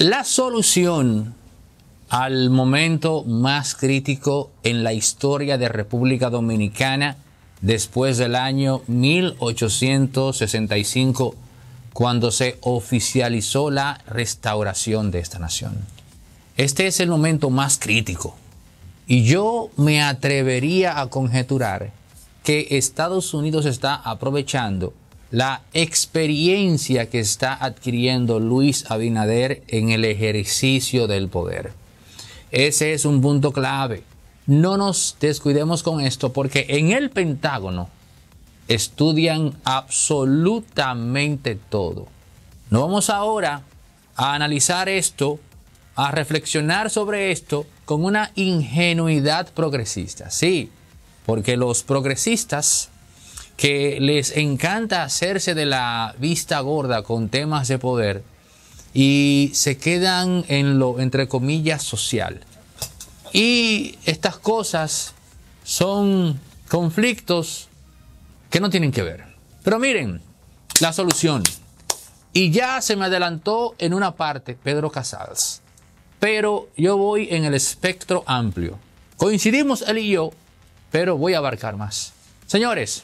La solución al momento más crítico en la historia de República Dominicana después del año 1865, cuando se oficializó la restauración de esta nación. Este es el momento más crítico. Y yo me atrevería a conjeturar que Estados Unidos está aprovechando la experiencia que está adquiriendo Luis Abinader en el ejercicio del poder. Ese es un punto clave. No nos descuidemos con esto porque en el Pentágono estudian absolutamente todo. No vamos ahora a analizar esto, a reflexionar sobre esto con una ingenuidad progresista. Sí, porque los progresistas que les encanta hacerse de la vista gorda con temas de poder y se quedan en lo, entre comillas, social. Y estas cosas son conflictos que no tienen que ver. Pero miren, la solución. Y ya se me adelantó en una parte Pedro Casals. Pero yo voy en el espectro amplio. Coincidimos él y yo, pero voy a abarcar más. Señores,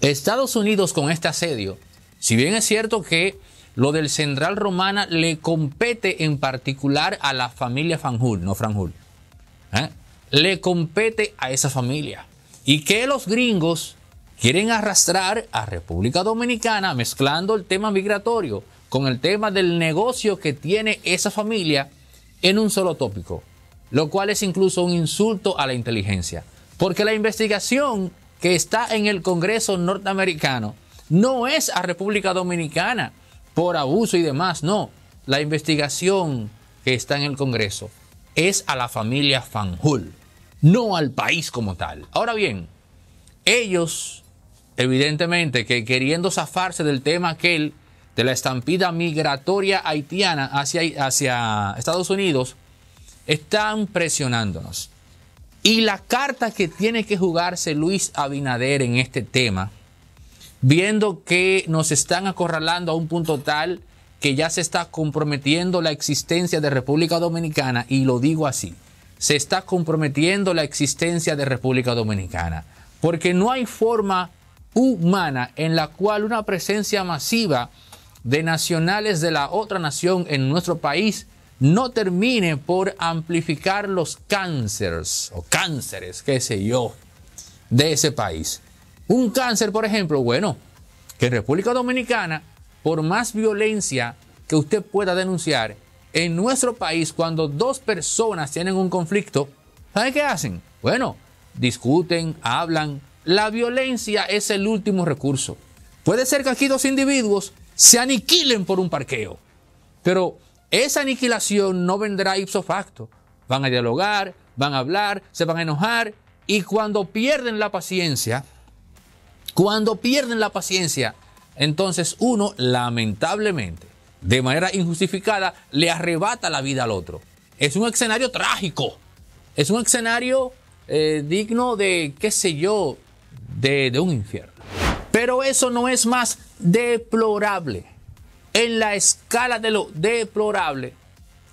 Estados Unidos con este asedio, si bien es cierto que lo del Central Romana le compete en particular a la familia Fanjul, no Franjul, ¿eh? le compete a esa familia. Y que los gringos quieren arrastrar a República Dominicana mezclando el tema migratorio con el tema del negocio que tiene esa familia en un solo tópico, lo cual es incluso un insulto a la inteligencia, porque la investigación que está en el Congreso norteamericano no es a República Dominicana por abuso y demás, no. La investigación que está en el Congreso es a la familia Fanjul, no al país como tal. Ahora bien, ellos, evidentemente, que queriendo zafarse del tema aquel de la estampida migratoria haitiana hacia, hacia Estados Unidos, están presionándonos. Y la carta que tiene que jugarse Luis Abinader en este tema, viendo que nos están acorralando a un punto tal que ya se está comprometiendo la existencia de República Dominicana, y lo digo así, se está comprometiendo la existencia de República Dominicana, porque no hay forma humana en la cual una presencia masiva de nacionales de la otra nación en nuestro país no termine por amplificar los cánceres o cánceres, qué sé yo, de ese país. Un cáncer, por ejemplo, bueno, que en República Dominicana, por más violencia que usted pueda denunciar, en nuestro país, cuando dos personas tienen un conflicto, ¿sabe qué hacen? Bueno, discuten, hablan. La violencia es el último recurso. Puede ser que aquí dos individuos se aniquilen por un parqueo, pero esa aniquilación no vendrá ipso facto. Van a dialogar, van a hablar, se van a enojar y cuando pierden la paciencia, cuando pierden la paciencia, entonces uno lamentablemente, de manera injustificada, le arrebata la vida al otro. Es un escenario trágico. Es un escenario eh, digno de, qué sé yo, de, de un infierno. Pero eso no es más deplorable en la escala de lo deplorable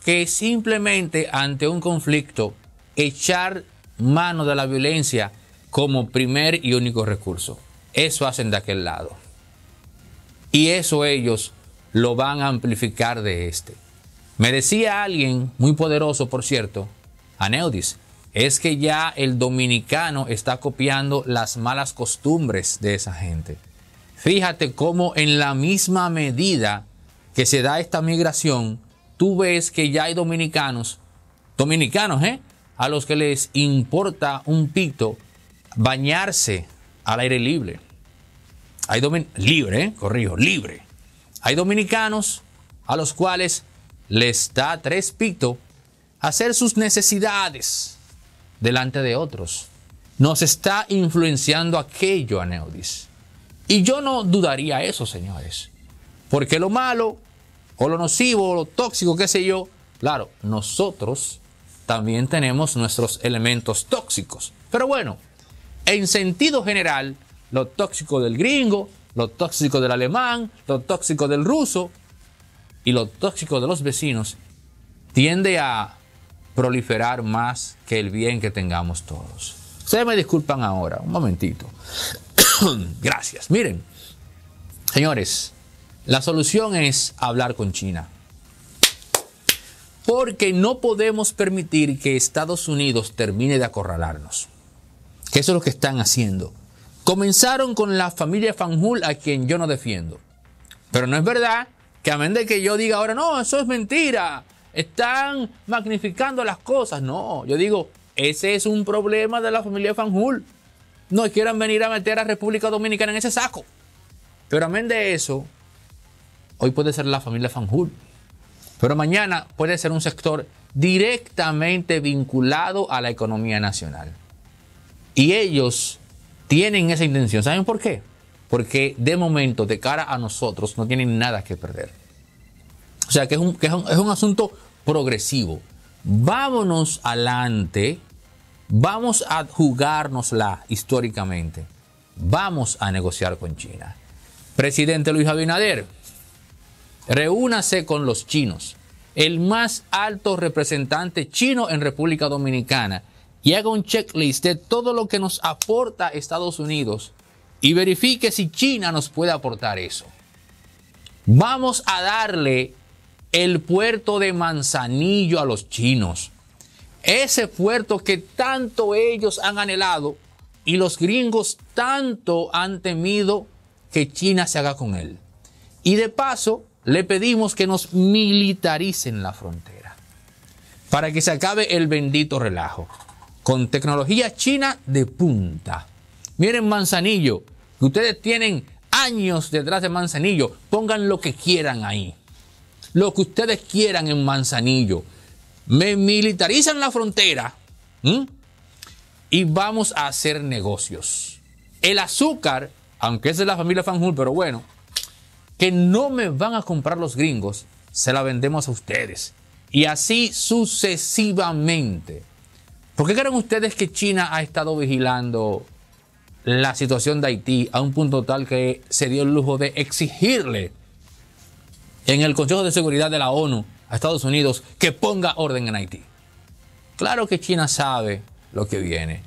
que simplemente ante un conflicto echar mano de la violencia como primer y único recurso. Eso hacen de aquel lado. Y eso ellos lo van a amplificar de este. Me decía alguien muy poderoso, por cierto, Aneudis, es que ya el dominicano está copiando las malas costumbres de esa gente. Fíjate cómo en la misma medida que se da esta migración, tú ves que ya hay dominicanos, dominicanos, ¿eh? A los que les importa un pito bañarse al aire libre. Hay libre, ¿eh? corrijo, libre. Hay dominicanos a los cuales les da tres pito hacer sus necesidades delante de otros. Nos está influenciando aquello, Aneudis. Y yo no dudaría eso, señores. Porque lo malo, o lo nocivo, o lo tóxico, qué sé yo, claro, nosotros también tenemos nuestros elementos tóxicos. Pero bueno, en sentido general, lo tóxico del gringo, lo tóxico del alemán, lo tóxico del ruso y lo tóxico de los vecinos tiende a proliferar más que el bien que tengamos todos. Ustedes me disculpan ahora, un momentito. Gracias. Miren, señores, la solución es hablar con China. Porque no podemos permitir que Estados Unidos termine de acorralarnos. Que eso es lo que están haciendo. Comenzaron con la familia Hul, a quien yo no defiendo. Pero no es verdad que a de que yo diga ahora, no, eso es mentira. Están magnificando las cosas. No, yo digo, ese es un problema de la familia Hul. No quieran venir a meter a República Dominicana en ese saco. Pero amén de eso, Hoy puede ser la familia Fanjul, pero mañana puede ser un sector directamente vinculado a la economía nacional. Y ellos tienen esa intención. ¿Saben por qué? Porque de momento, de cara a nosotros, no tienen nada que perder. O sea, que es un, asunto progresivo. Vámonos adelante, vamos a jugárnosla históricamente. Vamos a negociar con China. Presidente Luis Abinader, reúnase con los chinos, el más alto representante chino en República Dominicana, y haga un checklist de todo lo que nos aporta Estados Unidos y verifique si China nos puede aportar eso. Vamos a darle el puerto de Manzanillo a los chinos. Ese puerto que tanto ellos han anhelado y los gringos tanto han temido que China se haga con él. Y de paso, le pedimos que nos militaricen la frontera para que se acabe el bendito relajo con tecnología china de punta. Miren Manzanillo, que ustedes tienen años detrás de Manzanillo, pongan lo que quieran ahí. Lo que ustedes quieran en Manzanillo. Me militarizan la frontera y vamos a hacer negocios. El azúcar, aunque es de la familia Fanjul, pero bueno, que no me van a comprar los gringos, se la vendemos a ustedes. Y así sucesivamente. ¿Por qué creen ustedes que China ha estado vigilando la situación de Haití a un punto tal que se dio el lujo de exigirle en el Consejo de Seguridad de la ONU a Estados Unidos que ponga orden en Haití? Claro que China sabe lo que viene.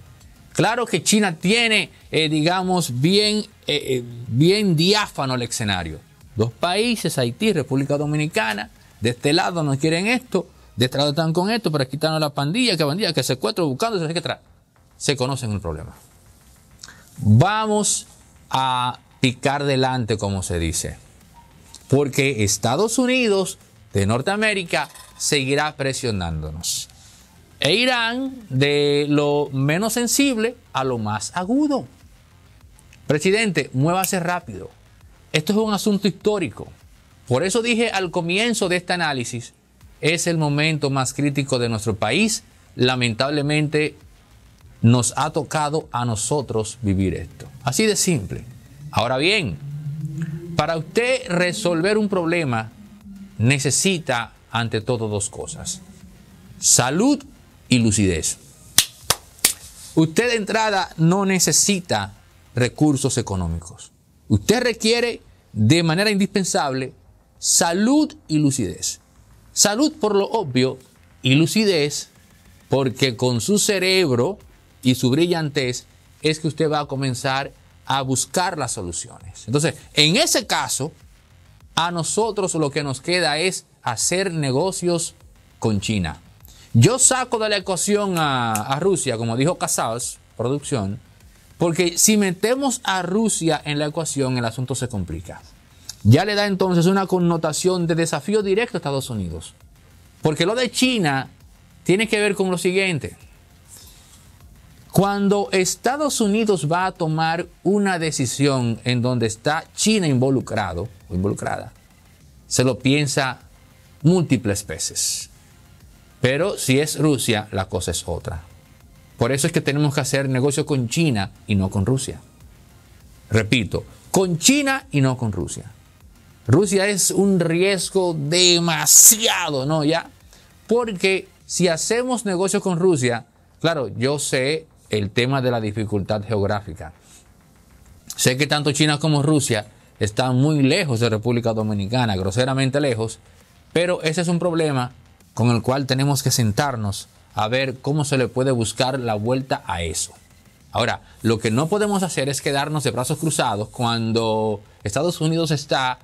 Claro que China tiene, eh, digamos, bien, eh, eh, bien diáfano el escenario. Dos países, Haití, República Dominicana, de este lado nos quieren esto, de este lado están con esto para quitarnos la pandilla, que bandilla, que secuestro, buscando, se Se conocen el problema. Vamos a picar delante, como se dice. Porque Estados Unidos de Norteamérica seguirá presionándonos. E irán de lo menos sensible a lo más agudo. Presidente, muévase rápido. Esto es un asunto histórico. Por eso dije al comienzo de este análisis, es el momento más crítico de nuestro país. Lamentablemente nos ha tocado a nosotros vivir esto. Así de simple. Ahora bien, para usted resolver un problema necesita ante todo dos cosas. Salud y lucidez. Usted de entrada no necesita recursos económicos. Usted requiere de manera indispensable salud y lucidez. Salud por lo obvio y lucidez porque con su cerebro y su brillantez es que usted va a comenzar a buscar las soluciones. Entonces, en ese caso, a nosotros lo que nos queda es hacer negocios con China. Yo saco de la ecuación a, Rusia, como dijo Casals, producción, porque si metemos a Rusia en la ecuación, el asunto se complica. Ya le da entonces una connotación de desafío directo a Estados Unidos. Porque lo de China tiene que ver con lo siguiente. Cuando Estados Unidos va a tomar una decisión en donde está China involucrado o involucrada, se lo piensa múltiples veces. Pero si es Rusia, la cosa es otra. Por eso es que tenemos que hacer negocio con China y no con Rusia. Repito, con China y no con Rusia. Rusia es un riesgo demasiado, ¿no? Ya. Porque si hacemos negocio con Rusia, claro, yo sé el tema de la dificultad geográfica. Sé que tanto China como Rusia están muy lejos de República Dominicana, groseramente lejos, pero ese es un problema con el cual tenemos que sentarnos a ver cómo se le puede buscar la vuelta a eso. Ahora, lo que no podemos hacer es quedarnos de brazos cruzados cuando Estados Unidos está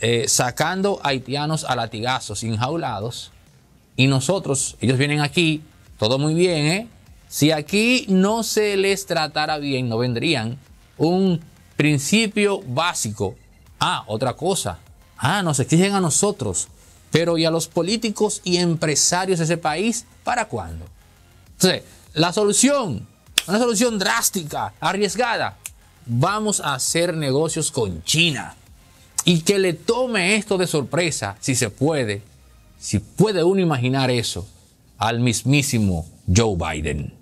eh, sacando haitianos a latigazos, enjaulados, y nosotros, ellos vienen aquí, todo muy bien, ¿eh? Si aquí no se les tratara bien, no vendrían. Un principio básico. Ah, otra cosa. Ah, nos exigen a nosotros pero ¿y a los políticos y empresarios de ese país para cuándo? Entonces, la solución, una solución drástica, arriesgada, vamos a hacer negocios con China. Y que le tome esto de sorpresa, si se puede, si puede uno imaginar eso, al mismísimo Joe Biden.